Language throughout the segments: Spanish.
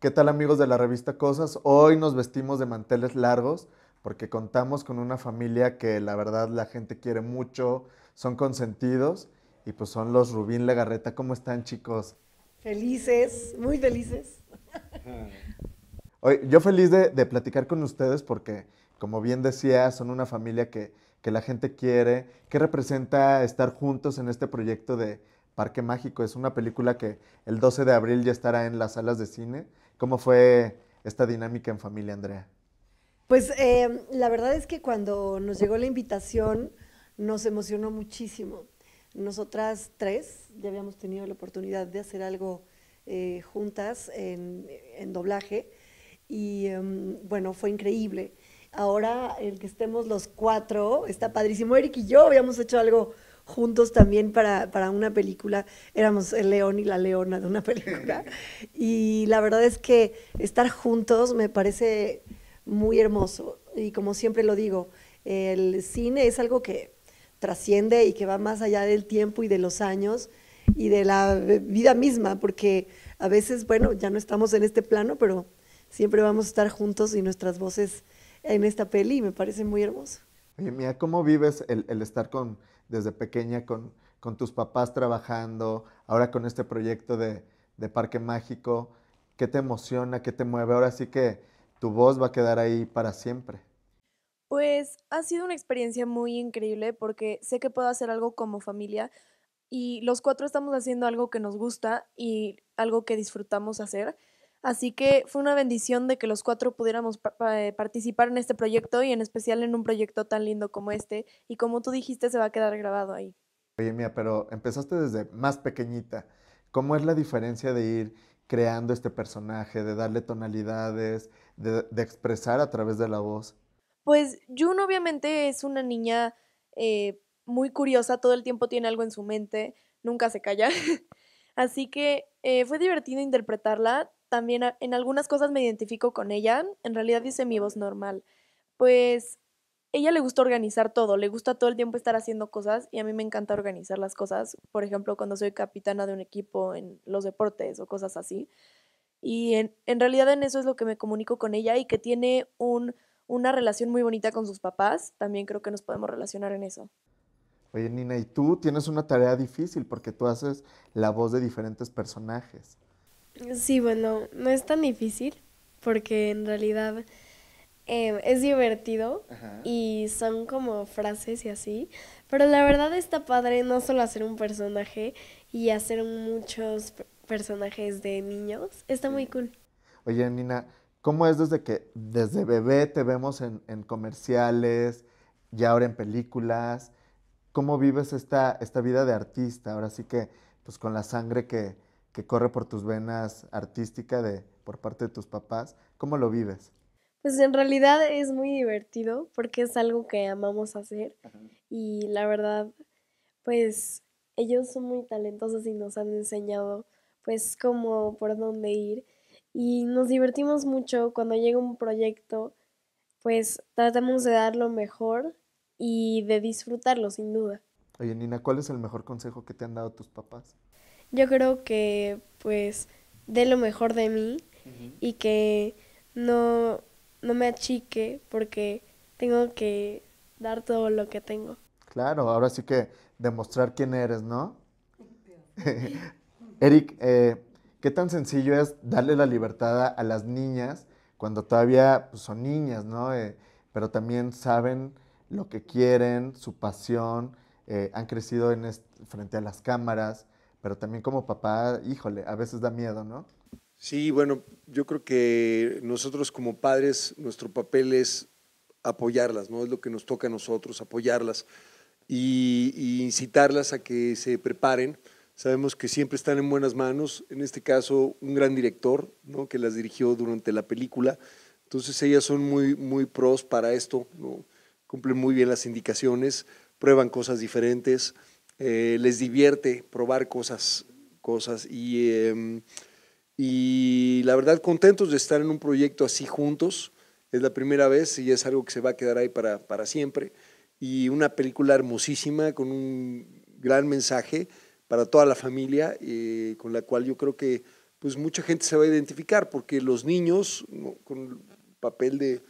¿Qué tal amigos de la revista Cosas? Hoy nos vestimos de manteles largos porque contamos con una familia que la verdad la gente quiere mucho, son consentidos y pues son los Rubín Legarreta. ¿Cómo están chicos? Felices, muy felices. Hoy, yo feliz de platicar con ustedes porque, como bien decía, son una familia que que la gente quiere, qué representa estar juntos en este proyecto de Parque Mágico. Es una película que el 12 de abril ya estará en las salas de cine. ¿Cómo fue esta dinámica en familia, Andrea? Pues eh, la verdad es que cuando nos llegó la invitación nos emocionó muchísimo. Nosotras tres ya habíamos tenido la oportunidad de hacer algo eh, juntas en, doblaje y em, bueno, fue increíble ahora el que estemos los cuatro, está padrísimo. Eric y yo habíamos hecho algo juntos también para, una película. Éramos el león y la leona de una película. Y la verdad es que estar juntos me parece muy hermoso. Y como siempre lo digo, el cine es algo que trasciende y que va más allá del tiempo y de los años y de la vida misma, porque a veces, bueno, ya no estamos en este plano, pero siempre vamos a estar juntos y nuestras voces en esta peli me parece muy hermoso. Oye, mía, ¿cómo vives el, estar con, desde pequeña con, tus papás trabajando, ahora con este proyecto de, de, Parque Mágico? ¿Qué te emociona? ¿Qué te mueve? Ahora sí que tu voz va a quedar ahí para siempre. Pues ha sido una experiencia muy increíble porque sé que puedo hacer algo como familia y los cuatro estamos haciendo algo que nos gusta y algo que disfrutamos hacer. Así que fue una bendición de que los cuatro pudiéramos eh, participar en este proyecto y en especial en un proyecto tan lindo como este. Y como tú dijiste, se va a quedar grabado ahí. Oye, mía, pero empezaste desde más pequeñita. ¿Cómo es la diferencia de ir creando este personaje, de darle tonalidades, de, expresar a través de la voz? Pues June obviamente es una niña eh, muy curiosa, todo el tiempo tiene algo en su mente, nunca se calla. Así que eh, fue divertido interpretarla también en algunas cosas me identifico con ella, en realidad dice mi voz normal, pues ella le gusta organizar todo, le gusta todo el tiempo estar haciendo cosas y a mí me encanta organizar las cosas, por ejemplo, cuando soy capitana de un equipo en los deportes o cosas así. Y en, realidad en eso es lo que me comunico con ella y que tiene una relación muy bonita con sus papás, también creo que nos podemos relacionar en eso. Oye, Nina, y tú tienes una tarea difícil porque tú haces la voz de diferentes personajes. Sí, bueno, no es tan difícil porque en realidad em, es divertido y son como frases y así, pero la verdad está padre no solo hacer un personaje y hacer muchos personajes de niños, está muy cool. Oye, Nina, ¿cómo es desde que desde bebé te vemos en, comerciales, ya ahora en películas? ¿Cómo vives esta, esta vida de artista? Ahora sí que, pues con la sangre que, que corre por tus venas artística de, por parte de tus papás, ¿cómo lo vives? Pues en realidad es muy divertido porque es algo que amamos hacer y la verdad, pues ellos son muy talentosos y nos han enseñado pues cómo, por dónde ir y nos divertimos mucho cuando llega un proyecto, pues tratamos de dar lo mejor y de disfrutarlo sin duda. Oye Nina, ¿cuál es el mejor consejo que te han dado tus papás? yo creo que pues dé lo mejor de mí y que no, me achique porque tengo que dar todo lo que tengo. Claro, ahora sí que demostrar quién eres, ¿no? Eric, eh, ¿qué tan sencillo es darle la libertad a, las niñas cuando todavía pues, son niñas, ¿no? Eh, pero también saben lo que quieren, su pasión, eh, han crecido en frente a las cámaras pero también como papá, híjole, a veces da miedo, ¿no? Sí, bueno, yo creo que nosotros como padres, nuestro papel es apoyarlas, ¿no? Es lo que nos toca a nosotros, apoyarlas y, incitarlas a que se preparen. Sabemos que siempre están en buenas manos, en este caso un gran director, ¿no? Que las dirigió durante la película. Entonces ellas son muy, muy pros para esto, ¿no? Cumplen muy bien las indicaciones, prueban cosas diferentes. Eh, les divierte probar cosas, cosas y, em, y la verdad contentos de estar en un proyecto así juntos. Es la primera vez y es algo que se va a quedar ahí para, siempre. Y una película hermosísima con un gran mensaje para toda la familia, eh, con la cual yo creo que pues mucha gente se va a identificar, porque los niños, con el papel de,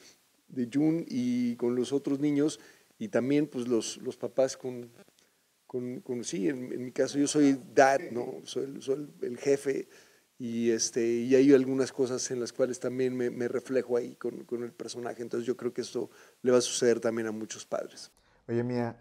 de Jun y con los otros niños, y también pues los, los papás con, con, con sí, en, mi caso yo soy dad, ¿no? Soy, el, jefe y, este, y hay algunas cosas en las cuales también me, reflejo ahí con, con, el personaje. Entonces yo creo que esto le va a suceder también a muchos padres. Oye, Mía,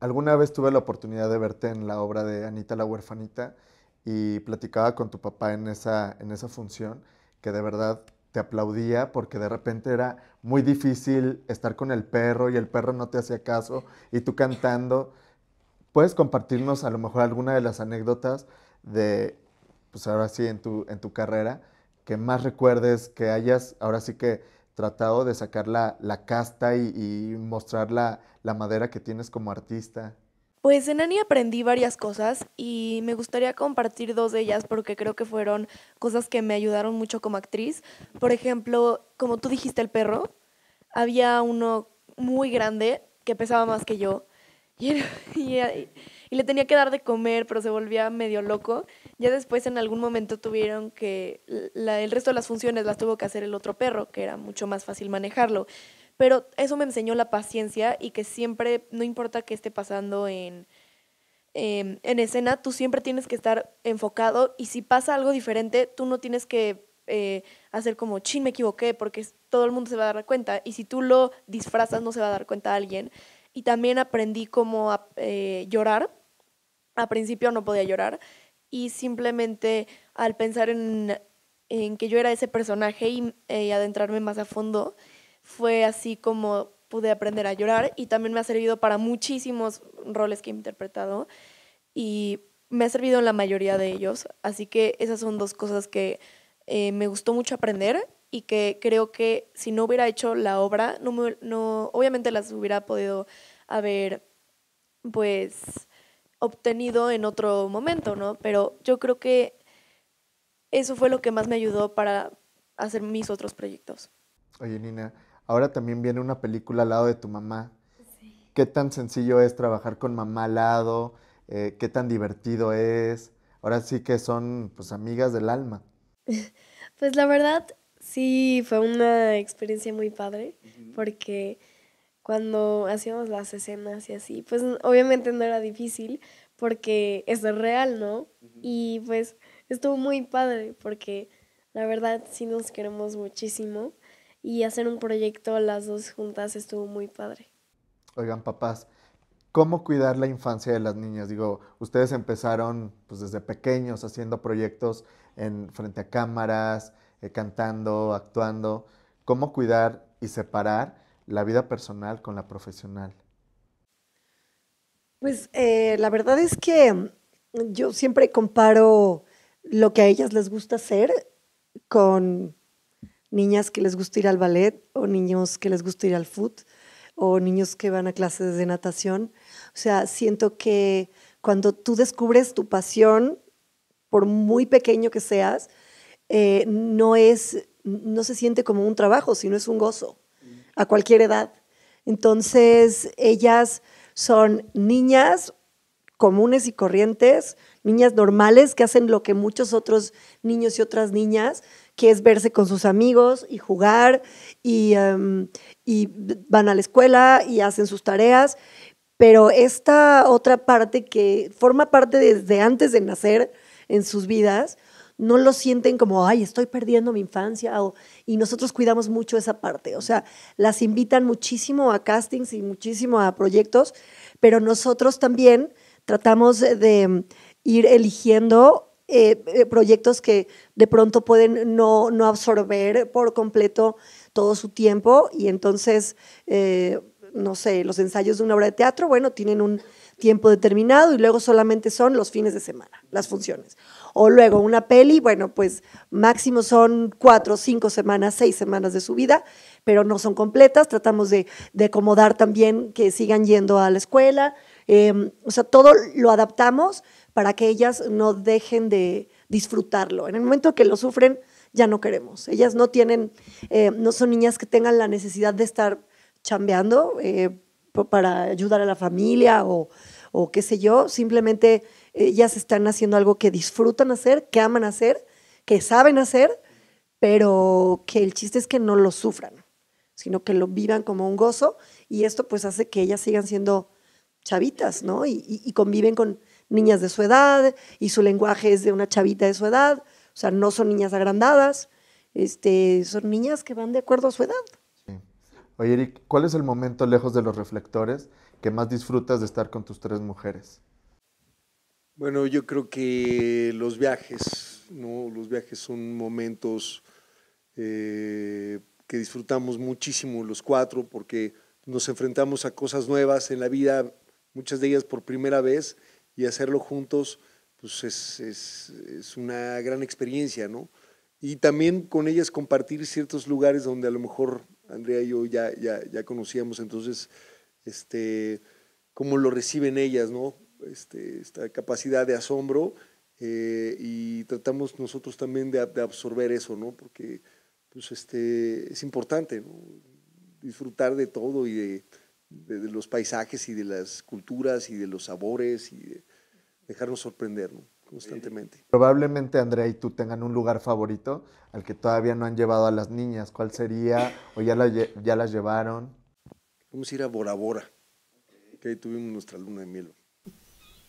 alguna vez tuve la oportunidad de verte en la obra de Anita la huerfanita y platicaba con tu papá en esa, en esa función que de verdad te aplaudía porque de repente era muy difícil estar con el perro y el perro no te hacía caso y tú cantando. ¿Puedes compartirnos a lo mejor alguna de las anécdotas de, pues ahora sí, en tu, en tu carrera, que más recuerdes, que hayas ahora sí que tratado de sacar la, casta y, mostrar la, la madera que tienes como artista? Pues en Ani aprendí varias cosas y me gustaría compartir dos de ellas porque creo que fueron cosas que me ayudaron mucho como actriz. Por ejemplo, como tú dijiste, el perro, había uno muy grande que pesaba más que yo Y, le tenía que dar de comer, pero se volvía medio loco. Ya después en algún momento tuvieron que, el resto de las funciones las tuvo que hacer el otro perro, que era mucho más fácil manejarlo. Pero eso me enseñó la paciencia y que siempre, no importa qué esté pasando en, em, en escena, tú siempre tienes que estar enfocado y si pasa algo diferente, tú no tienes que eh, hacer como, chin, me equivoqué, porque todo el mundo se va a dar cuenta. Y si tú lo disfrazas, no se va a dar cuenta a alguien y también aprendí cómo eh, llorar. A principio no podía llorar y simplemente al pensar en, que yo era ese personaje eh, y adentrarme más a fondo, fue así como pude aprender a llorar y también me ha servido para muchísimos roles que he interpretado y me ha servido en la mayoría de ellos. Así que esas son dos cosas que eh, me gustó mucho aprender y que creo que si no hubiera hecho la obra, no, obviamente las hubiera podido haber, pues, obtenido en otro momento, ¿no? Pero yo creo que eso fue lo que más me ayudó para hacer mis otros proyectos. Oye, Nina, ahora también viene una película al lado de tu mamá. Sí. ¿Qué tan sencillo es trabajar con mamá al lado? Eh, ¿Qué tan divertido es? Ahora sí que son pues amigas del alma. Pues la verdad, Sí, fue una experiencia muy padre porque cuando hacíamos las escenas y así, pues obviamente no era difícil porque es real, ¿no? Y pues estuvo muy padre porque la verdad sí nos queremos muchísimo y hacer un proyecto las dos juntas estuvo muy padre. Oigan, papás, ¿cómo cuidar la infancia de las niñas? Digo, ustedes empezaron pues desde pequeños haciendo proyectos en frente a cámaras, eh, cantando, actuando, cómo cuidar y separar la vida personal con la profesional. Pues eh, la verdad es que mm, yo siempre comparo lo que a ellas les gusta hacer con niñas que les gusta ir al ballet o niños que les gusta ir al foot o niños que van a clases de natación. O sea, siento que cuando tú descubres tu pasión, por muy pequeño que seas, eh, no es, no se siente como un trabajo, sino es un gozo a cualquier edad. Entonces, ellas son niñas comunes y corrientes, niñas normales que hacen lo que muchos otros niños y otras niñas, que es verse con sus amigos y jugar y, em, y van a la escuela y hacen sus tareas. Pero esta otra parte que forma parte desde antes de nacer en sus vidas, no lo sienten como, ay, estoy perdiendo mi infancia, y nosotros cuidamos mucho esa parte. O sea, las invitan muchísimo a castings y muchísimo a proyectos, pero nosotros también tratamos de ir eligiendo eh, eh, proyectos que de pronto pueden no, absorber por completo todo su tiempo y entonces, eh, no sé, los ensayos de una obra de teatro, bueno, tienen un tiempo determinado y luego solamente son los fines de semana, las funciones. O luego una peli, bueno, pues máximo son cuatro, cinco semanas, seis semanas de su vida, pero no son completas. Tratamos de, acomodar también que sigan yendo a la escuela. Em, o sea, todo lo adaptamos para que ellas no dejen de disfrutarlo. En el momento que lo sufren, ya no queremos. Ellas no tienen, eh, no son niñas que tengan la necesidad de estar chambeando eh, para ayudar a la familia o o qué sé yo, simplemente ellas eh, están haciendo algo que disfrutan hacer, que aman hacer, que saben hacer, pero que el chiste es que no lo sufran, sino que lo vivan como un gozo y esto pues hace que ellas sigan siendo chavitas, ¿no? Y, conviven con niñas de su edad y su lenguaje es de una chavita de su edad, o sea, no son niñas agrandadas, este, son niñas que van de acuerdo a su edad. Oye, Eric, ¿cuál es el momento lejos de los reflectores ¿Qué más disfrutas de estar con tus tres mujeres? Bueno, yo creo que los viajes, ¿no? Los viajes son momentos eh, que disfrutamos muchísimo los cuatro porque nos enfrentamos a cosas nuevas en la vida, muchas de ellas por primera vez, y hacerlo juntos pues es, es, es una gran experiencia, ¿no? Y también con ellas compartir ciertos lugares donde a lo mejor Andrea y yo ya, ya, ya conocíamos, entonces este, cómo lo reciben ellas, ¿no? Este, esta capacidad de asombro eh, y tratamos nosotros también de, absorber eso, ¿no? Porque pues, este, es importante disfrutar de todo y de, los paisajes y de las culturas y de los sabores y dejarnos sorprender, Constantemente. Probablemente Andrea y tú tengan un lugar favorito al que todavía no han llevado a las niñas. ¿Cuál sería? ¿O ya, ya las llevaron? Vamos a ir a Bora Bora. Que ahí tuvimos nuestra luna de miel.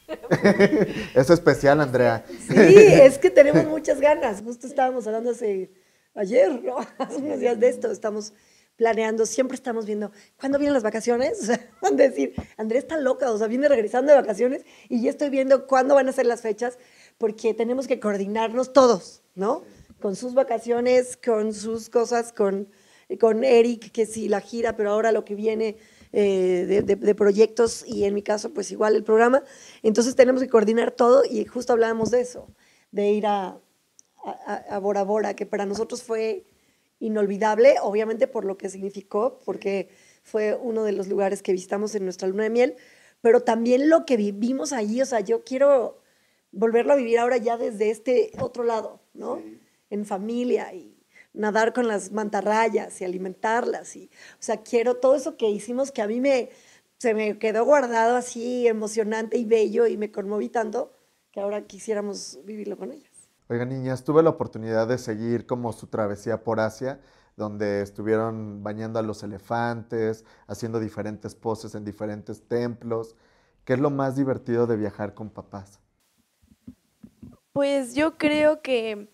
es especial, Andrea. Sí, es que tenemos muchas ganas. Justo estábamos hablando hace ayer, ¿no? Hace unos días de esto. Estamos planeando, siempre estamos viendo cuándo vienen las vacaciones. decir, Andrea está loca, o sea, viene regresando de vacaciones y ya estoy viendo cuándo van a ser las fechas, porque tenemos que coordinarnos todos, ¿no? Con sus vacaciones, con sus cosas, con eh, con Eric, que sí, la gira, pero ahora lo que viene eh, de, proyectos y en mi caso, pues igual el programa. Entonces tenemos que coordinar todo y justo hablábamos de eso, de ir a, Bora Bora, que para nosotros fue inolvidable, obviamente por lo que significó, porque fue uno de los lugares que visitamos en nuestra luna de miel, pero también lo que vivimos allí, o sea, yo quiero volverlo a vivir ahora ya desde este otro lado, ¿no? En familia y nadar con las mantarrayas y alimentarlas. Y, o sea, quiero todo eso que hicimos que a mí me, se me quedó guardado así emocionante y bello y me conmoví tanto que ahora quisiéramos vivirlo con ellas. Oiga, niñas, tuve la oportunidad de seguir como su travesía por Asia, donde estuvieron bañando a los elefantes, haciendo diferentes poses en diferentes templos. ¿Qué es lo más divertido de viajar con papás? Pues yo creo que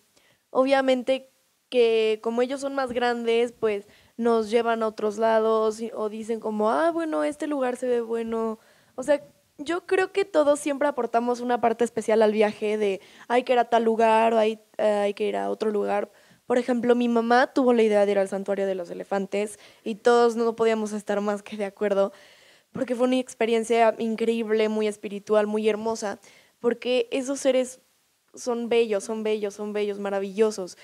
obviamente que como ellos son más grandes, pues nos llevan a otros lados o dicen como, ah, bueno, este lugar se ve bueno. O sea, yo creo que todos siempre aportamos una parte especial al viaje de hay que ir a tal lugar o hay, eh, hay que ir a otro lugar. Por ejemplo, mi mamá tuvo la idea de ir al santuario de los elefantes y todos no podíamos estar más que de acuerdo porque fue una experiencia increíble, muy espiritual, muy hermosa, porque esos seres son bellos, son bellos, son bellos, maravillosos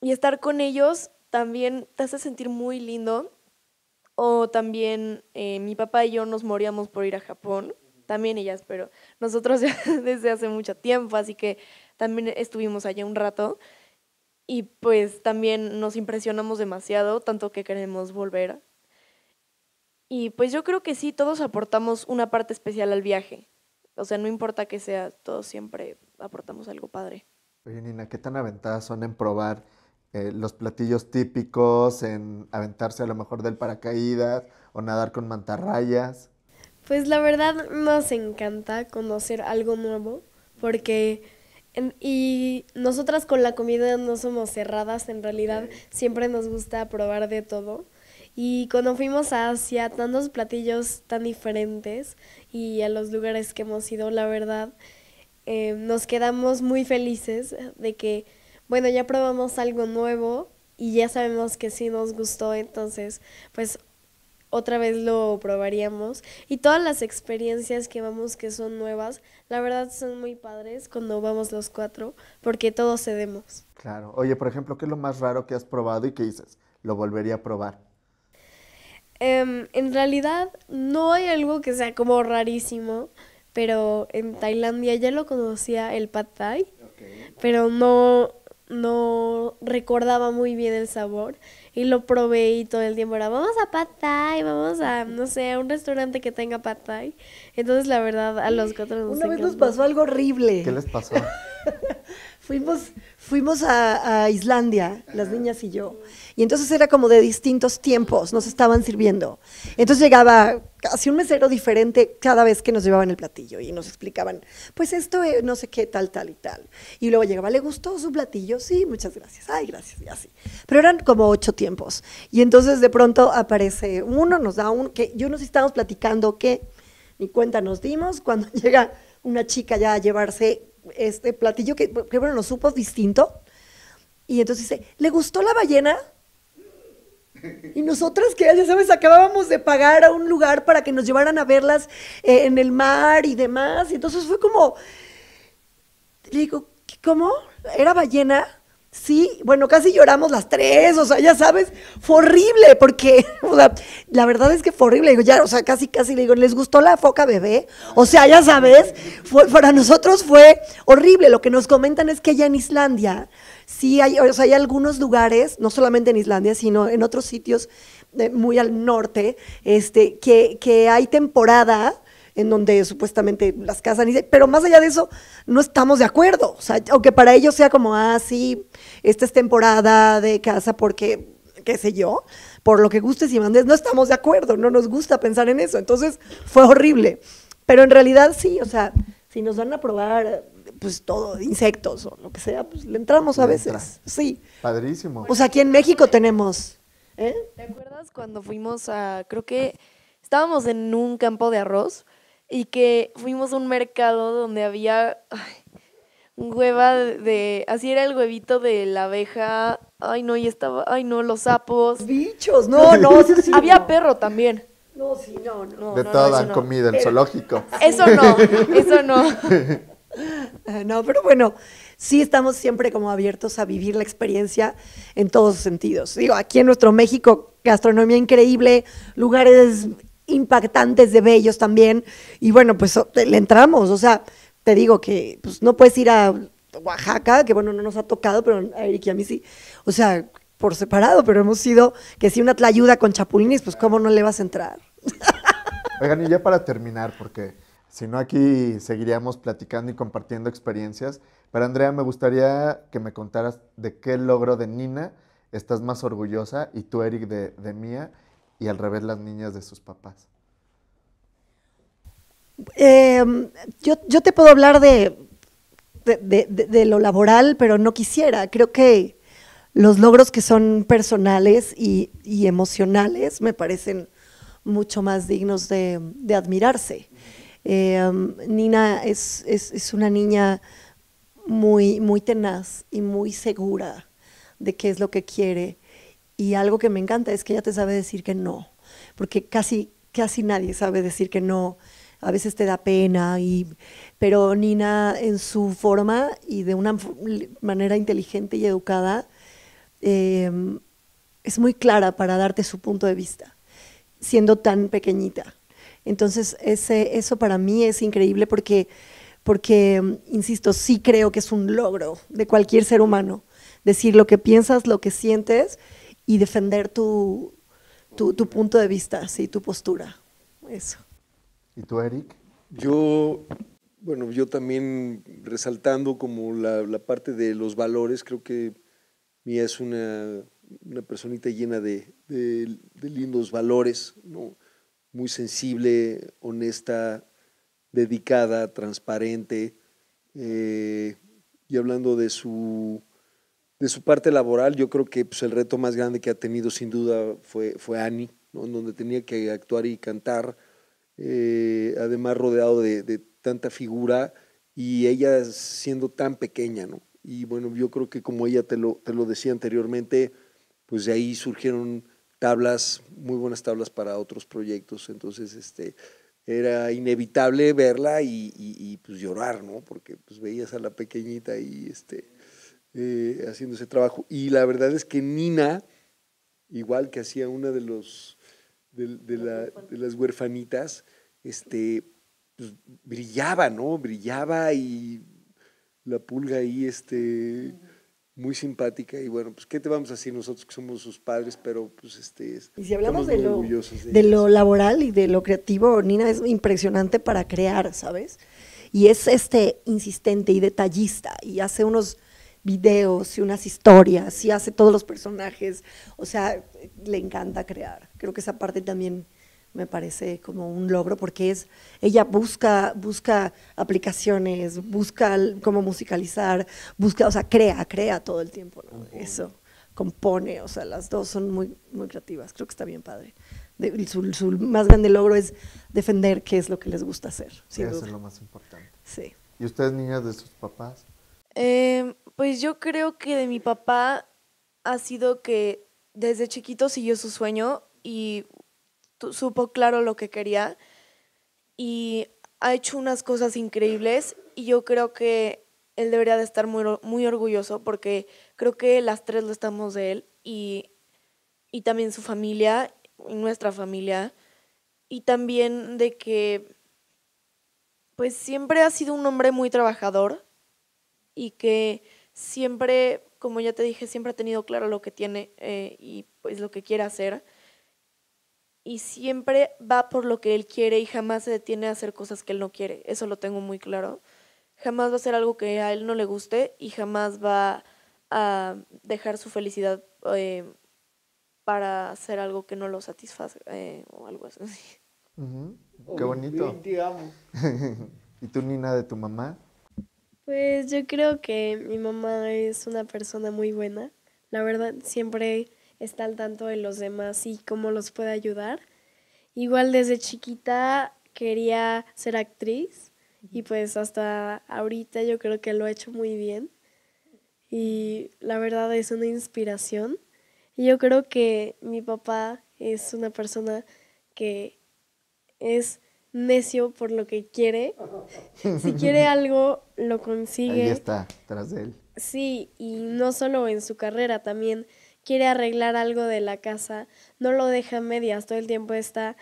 y estar con ellos también te hace sentir muy lindo. O también eh, mi papá y yo nos moríamos por ir a Japón, también ellas, pero nosotros desde hace mucho tiempo, así que también estuvimos allá un rato y pues también nos impresionamos demasiado, tanto que queremos volver. Y pues yo creo que sí, todos aportamos una parte especial al viaje. O sea, no importa que sea, todos siempre aportamos algo padre. Oye, Nina, ¿qué tan aventadas son en probar eh, los platillos típicos, en aventarse a lo mejor del paracaídas o nadar con mantarrayas? Pues la verdad nos encanta conocer algo nuevo porque y nosotras con la comida no somos cerradas, en realidad siempre nos gusta probar de todo. Y cuando fuimos a Asia, tantos platillos tan diferentes y a los lugares que hemos ido, la verdad, eh, nos quedamos muy felices de que bueno, ya probamos algo nuevo y ya sabemos que sí nos gustó, entonces pues otra vez lo probaríamos. Y todas las experiencias que vamos que son nuevas, la verdad son muy padres cuando vamos los cuatro, porque todos cedemos. Claro. Oye, por ejemplo, ¿qué es lo más raro que has probado y qué dices? Lo volvería a probar. Em, en realidad no hay algo que sea como rarísimo, pero en Tailandia ya lo conocía el pad thai, pero no, no recordaba muy bien el sabor y lo probé y todo el tiempo era vamos a patay, vamos a no sé, a un restaurante que tenga patay Entonces la verdad a los cuatro nos Una vez nos pasó algo horrible. ¿Qué les pasó? Fuimos, fuimos a, Islandia, las niñas y yo. Y entonces era como de distintos tiempos, nos estaban sirviendo. Entonces llegaba casi un mesero diferente cada vez que nos llevaban el platillo y nos explicaban, pues esto eh, no sé qué, tal, tal y tal. Y luego llegaba, ¿le gustó su platillo? Sí, muchas gracias. Ay, gracias, y así. Pero eran como ocho tiempos. Y entonces de pronto aparece uno, nos da un, que yo nos estábamos platicando que ni cuenta nos dimos cuando llega una chica ya a llevarse este platillo que, bueno, lo supo distinto. Y entonces dice, ¿le gustó la ballena? Y nosotras que, ya sabes, acabábamos de pagar a un lugar para que nos llevaran a verlas eh, en el mar y demás. Y entonces fue como, le digo, ¿cómo? ¿Era ballena? Sí, bueno, casi lloramos las tres, o sea, ya sabes, fue horrible, porque, o sea, la verdad es que fue horrible. ya, o sea, casi, casi le digo, ¿les gustó la foca bebé? O sea, ya sabes, fue, para nosotros fue horrible. Lo que nos comentan es que ya en Islandia, sí hay, o sea, hay algunos lugares, no solamente en Islandia, sino en otros sitios eh, muy al norte, este, que, que hay temporada en donde supuestamente las casan. Y pero más allá de eso, no estamos de acuerdo. O sea, aunque para ellos sea como, ah, sí, esta es temporada de casa porque, qué sé yo, por lo que gustes y mandes, no estamos de acuerdo, no nos gusta pensar en eso. Entonces fue horrible. Pero en realidad sí, o sea, si nos van a probar pues todo, insectos o lo que sea, pues le entramos a veces. Sí. Padrísimo. O pues, sea, aquí en México tenemos. ¿eh? ¿Te acuerdas cuando fuimos a, creo que estábamos en un campo de arroz y que fuimos a un mercado donde había hueva de, así era el huevito de la abeja, ay no, y estaba, ay no, los sapos. Bichos, no, no, había perro también. No, sí, no, no. De toda comida, el zoológico. Eso no, eso no. Ah, no, pero bueno, sí estamos siempre como abiertos a vivir la experiencia en todos los sentidos. Digo, aquí en nuestro México, gastronomía increíble, lugares impactantes de bellos también. Y bueno, pues le entramos. O sea, te digo que pues, no puedes ir a Oaxaca, que bueno, no nos ha tocado, pero a Eric y a mí sí. O sea, por separado, pero hemos sido que si una tlayuda con chapulines, pues cómo no le vas a entrar. Oigan, y ya para terminar, porque si no aquí seguiríamos platicando y compartiendo experiencias. Pero Andrea, me gustaría que me contaras de qué logro de Nina estás más orgullosa y tú, Eric, de, de Mía y al revés las niñas de sus papás? Em, yo, te puedo hablar de, de, lo laboral, pero no quisiera. Creo que los logros que son personales y, emocionales me parecen mucho más dignos de, admirarse. Em, Nina es, una niña muy, muy tenaz y muy segura de qué es lo que quiere y algo que me encanta es que ella te sabe decir que no, porque casi, casi nadie sabe decir que no. A veces te da pena, pero Nina en su forma y de una manera inteligente y educada em, es muy clara para darte su punto de vista, siendo tan pequeñita. Entonces ese, eso para mí es increíble porque, porque, em, insisto, sí creo que es un logro de cualquier ser humano decir lo que piensas, lo que sientes y defender tu, punto de vista, sí, tu postura. Eso. ¿Y tú, Eric? Yo, bueno, yo también resaltando como la, parte de los valores, creo que Mía es una, personita llena de, lindos valores, ¿no? muy sensible, honesta, dedicada, transparente. Eh, y hablando de su de su parte laboral, yo creo que pues, el reto más grande que ha tenido sin duda fue, fue Ani, ¿no? donde tenía que actuar y cantar, eh, además rodeado de, tanta figura y ella siendo tan pequeña. ¿no? Y bueno, yo creo que como ella te lo, decía anteriormente, pues de ahí surgieron tablas, muy buenas tablas para otros proyectos. Entonces, este, era inevitable verla y, y pues llorar, ¿no? Porque pues veías a la pequeñita y este eh, haciendo ese trabajo. Y la verdad es que Nina, igual que hacía una de, los, de, las huerfanitas, este, pues, brillaba, ¿no? Brillaba y la pulga ahí, este, muy simpática. Y bueno, pues, ¿qué te vamos a decir nosotros que somos sus padres? Pero, pues, este. Y si hablamos de lo, de lo laboral y de lo creativo, Nina es impresionante para crear, ¿sabes? Y es este insistente y detallista y hace unos videos y unas historias y hace todos los personajes. O sea, le encanta crear. Creo que esa parte también me parece como un logro porque es ella busca busca aplicaciones, busca cómo musicalizar, busca, o sea, crea, crea todo el tiempo, Eso compone, o sea, las dos son muy muy creativas. Creo que está bien padre. su, más grande logro es defender qué es lo que les gusta hacer. es lo más importante. Sí. ¿Y ustedes niñas de sus papás? Em, pues yo creo que de mi papá ha sido que desde chiquito siguió su sueño y supo claro lo que quería y ha hecho unas cosas increíbles y yo creo que él debería de estar muy, orgulloso porque creo que las tres lo estamos de él y, y también su familia, nuestra familia y también de que pues siempre ha sido un hombre muy trabajador y que siempre, como ya te dije, siempre ha tenido claro lo que tiene eh, y pues lo que quiere hacer. Y siempre va por lo que él quiere y jamás se detiene a hacer cosas que él no quiere. Eso lo tengo muy claro. Jamás va a hacer algo que a él no le guste y jamás va a dejar su felicidad eh, para hacer algo que no lo satisface eh, o algo así. Qué bonito. ¿Y tú, Nina, de tu mamá? Pues yo creo que mi mamá es una persona muy buena. La verdad, siempre está al tanto de los demás y cómo los puede ayudar. Igual desde chiquita quería ser actriz y pues hasta ahorita yo creo que lo ha hecho muy bien. Y la verdad es una inspiración. Y yo creo que mi papá es una persona que es necio por lo que quiere. Si quiere algo, lo consigue. Ahí está, tras de él. Sí, y no solo en su carrera, también quiere arreglar algo de la casa. No lo deja medias, todo el tiempo está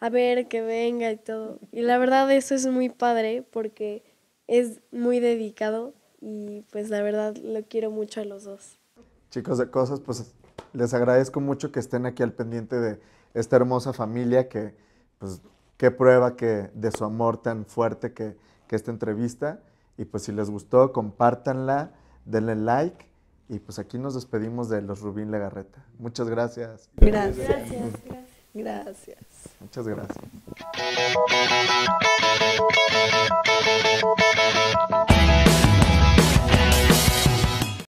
a ver que venga y todo. Y la verdad eso es muy padre porque es muy dedicado y pues la verdad lo quiero mucho a los dos. Chicos de cosas, pues les agradezco mucho que estén aquí al pendiente de esta hermosa familia que pues qué prueba que de su amor tan fuerte que, esta entrevista. Y pues si les gustó, compártanla, denle like. Y pues aquí nos despedimos de los Rubín Legarreta. Muchas Gracias. Gracias. gracias. Muchas gracias.